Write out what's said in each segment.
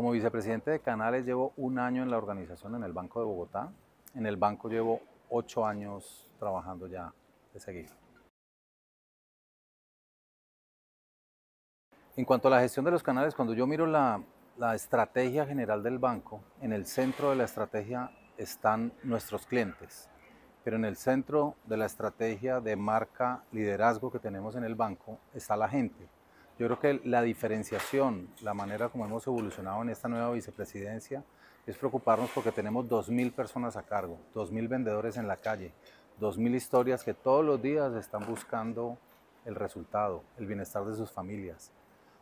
Como vicepresidente de Canales llevo un año en la organización en el Banco de Bogotá. En el banco llevo ocho años trabajando ya de seguida. En cuanto a la gestión de los canales, cuando yo miro la, la estrategia general del banco, en el centro de la estrategia están nuestros clientes, pero en el centro de la estrategia de marca liderazgo que tenemos en el banco está la gente. Yo creo que la diferenciación, la manera como hemos evolucionado en esta nueva vicepresidencia, es preocuparnos porque tenemos 2.000 personas a cargo, 2.000 vendedores en la calle, 2.000 historias que todos los días están buscando el resultado, el bienestar de sus familias.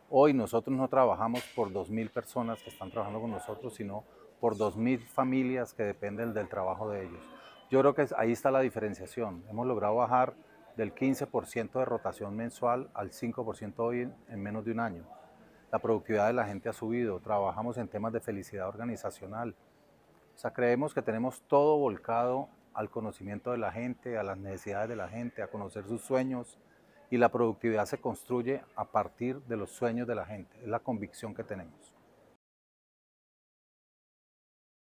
Hoy nosotros no trabajamos por 2.000 personas que están trabajando con nosotros, sino por 2.000 familias que dependen del trabajo de ellos. Yo creo que ahí está la diferenciación. Hemos logrado bajar del 15% de rotación mensual al 5% hoy en, menos de un año. La productividad de la gente ha subido, trabajamos en temas de felicidad organizacional. O sea, creemos que tenemos todo volcado al conocimiento de la gente, a las necesidades de la gente, a conocer sus sueños y la productividad se construye a partir de los sueños de la gente. Es la convicción que tenemos.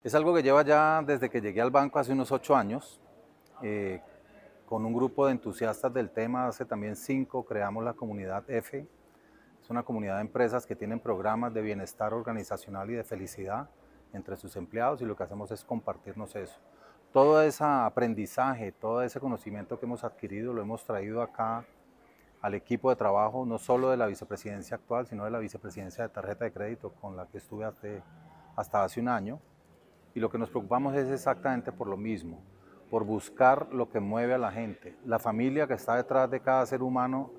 Es algo que lleva ya desde que llegué al banco hace unos ocho años. Eh, con un grupo de entusiastas del tema, hace también cinco, creamos la comunidad F. Es una comunidad de empresas que tienen programas de bienestar organizacional y de felicidad entre sus empleados y lo que hacemos es compartirnos eso. Todo ese aprendizaje, todo ese conocimiento que hemos adquirido lo hemos traído acá al equipo de trabajo, no solo de la vicepresidencia actual, sino de la vicepresidencia de tarjeta de crédito con la que estuve hasta, hasta hace un año. Y lo que nos preocupamos es exactamente por lo mismo, por buscar lo que mueve a la gente. La familia que está detrás de cada ser humano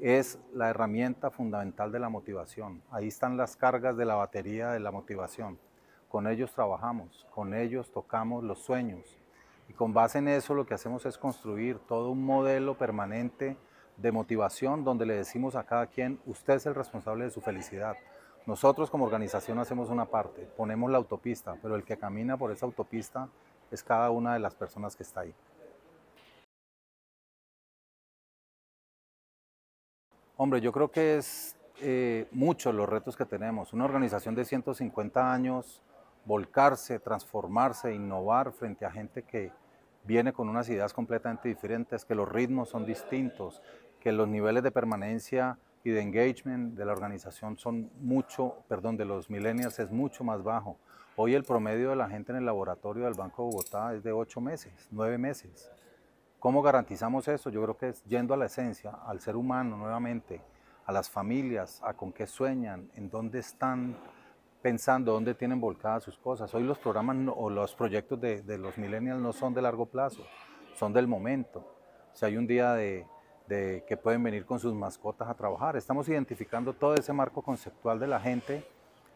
es la herramienta fundamental de la motivación. Ahí están las cargas de la batería de la motivación. Con ellos trabajamos, con ellos tocamos los sueños. Y con base en eso lo que hacemos es construir todo un modelo permanente de motivación donde le decimos a cada quien, usted es el responsable de su felicidad. Nosotros como organización hacemos una parte, ponemos la autopista, pero el que camina por esa autopista es cada una de las personas que está ahí. Hombre, yo creo que es eh, muchos los retos que tenemos. Una organización de 150 años, volcarse, transformarse, innovar frente a gente que viene con unas ideas completamente diferentes, que los ritmos son distintos, que los niveles de permanencia y de engagement de la organización son mucho, perdón, de los millennials es mucho más bajo. Hoy el promedio de la gente en el laboratorio del Banco de Bogotá es de ocho meses, nueve meses. ¿Cómo garantizamos eso? Yo creo que es yendo a la esencia, al ser humano nuevamente, a las familias, a con qué sueñan, en dónde están pensando, dónde tienen volcadas sus cosas. Hoy los programas o los proyectos de, de los millennials no son de largo plazo, son del momento. Si hay un día de de que pueden venir con sus mascotas a trabajar. Estamos identificando todo ese marco conceptual de la gente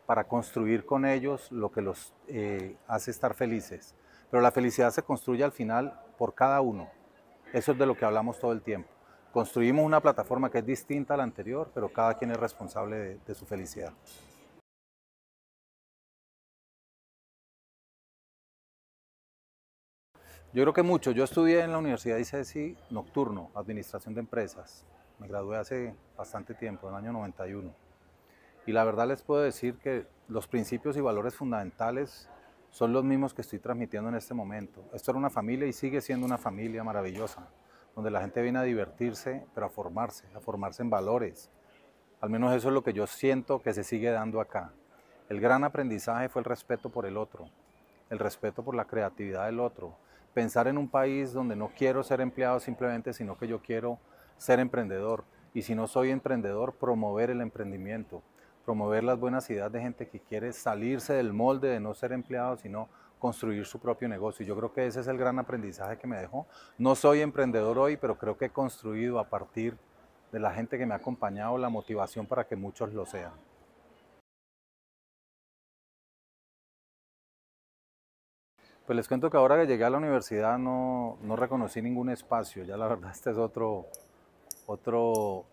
para construir con ellos lo que los eh, hace estar felices. Pero la felicidad se construye al final por cada uno. Eso es de lo que hablamos todo el tiempo. Construimos una plataforma que es distinta a la anterior, pero cada quien es responsable de su felicidad. Yo creo que mucho. Yo estudié en la Universidad de ICESI e nocturno, Administración de Empresas. Me gradué hace bastante tiempo, en el año 91. Y la verdad les puedo decir que los principios y valores fundamentales son los mismos que estoy transmitiendo en este momento. Esto era una familia y sigue siendo una familia maravillosa, donde la gente viene a divertirse, pero a formarse, a formarse en valores. Al menos eso es lo que yo siento que se sigue dando acá. El gran aprendizaje fue el respeto por el otro, el respeto por la creatividad del otro, pensar en un país donde no quiero ser empleado simplemente, sino que yo quiero ser emprendedor. Y si no soy emprendedor, promover el emprendimiento, promover las buenas ideas de gente que quiere salirse del molde de no ser empleado, sino construir su propio negocio. Yo creo que ese es el gran aprendizaje que me dejó. No soy emprendedor hoy, pero creo que he construido a partir de la gente que me ha acompañado la motivación para que muchos lo sean. Pues les cuento que ahora que llegué a la universidad no, reconocí ningún espacio, ya la verdad este es otro,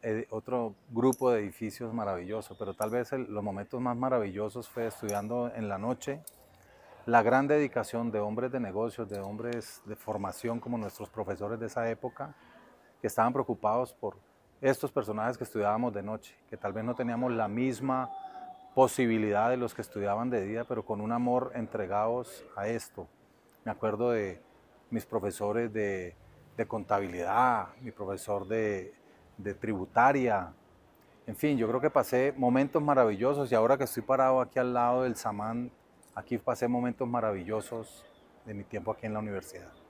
eh, otro, grupo de edificios maravilloso, pero tal vez los momentos más maravillosos fue estudiando en la noche, la gran dedicación de hombres de negocios, de hombres de formación como nuestros profesores de esa época, que estaban preocupados por estos personajes que estudiábamos de noche, que tal vez no teníamos la misma posibilidad de los que estudiaban de día, pero con un amor entregados a esto. Me acuerdo de mis profesores de, contabilidad, mi profesor de tributaria. En fin, yo creo que pasé momentos maravillosos y ahora que estoy parado aquí al lado del Samán, aquí pasé momentos maravillosos de mi tiempo aquí en la universidad.